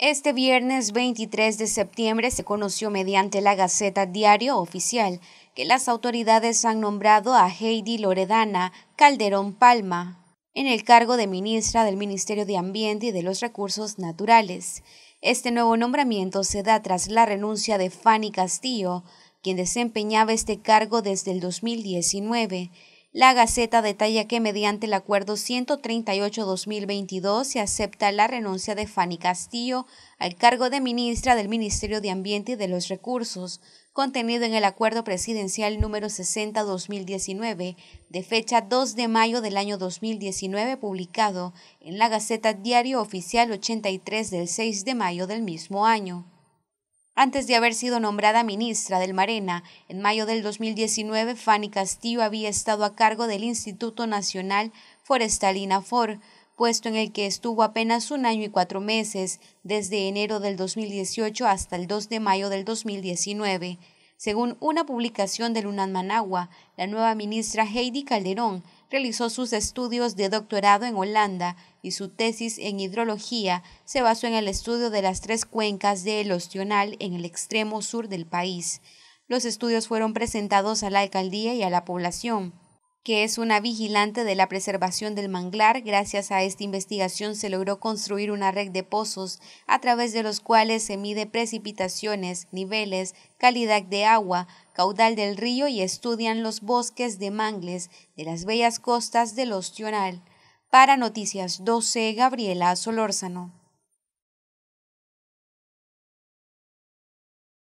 Este viernes 23 de septiembre se conoció mediante la Gaceta Diario Oficial que las autoridades han nombrado a Heidi Loredana Calderón Palma en el cargo de ministra del Ministerio de Ambiente y de los Recursos Naturales. Este nuevo nombramiento se da tras la renuncia de Fanny Castillo, quien desempeñaba este cargo desde el 2019. La Gaceta detalla que mediante el acuerdo 138-2022 se acepta la renuncia de Fanny Castillo al cargo de ministra del Ministerio de Ambiente y de los Recursos, contenido en el acuerdo presidencial número 60-2019, de fecha 2 de mayo del año 2019, publicado en la Gaceta Diario Oficial 83 del 6 de mayo del mismo año. Antes de haber sido nombrada ministra del Marena, en mayo del 2019, Fanny Castillo había estado a cargo del Instituto Nacional Forestal INAFOR, puesto en el que estuvo apenas un año y cuatro meses, desde enero del 2018 hasta el 2 de mayo del 2019. Según una publicación del UNAM Managua, la nueva ministra Heidi Calderón realizó sus estudios de doctorado en Holanda y su tesis en hidrología se basó en el estudio de las tres cuencas del Ostional en el extremo sur del país. Los estudios fueron presentados a la alcaldía y a la población que es una vigilante de la preservación del manglar, gracias a esta investigación se logró construir una red de pozos a través de los cuales se mide precipitaciones, niveles, calidad de agua, caudal del río y estudian los bosques de mangles de las bellas costas del Ostional. Para Noticias 12, Gabriela Solórzano.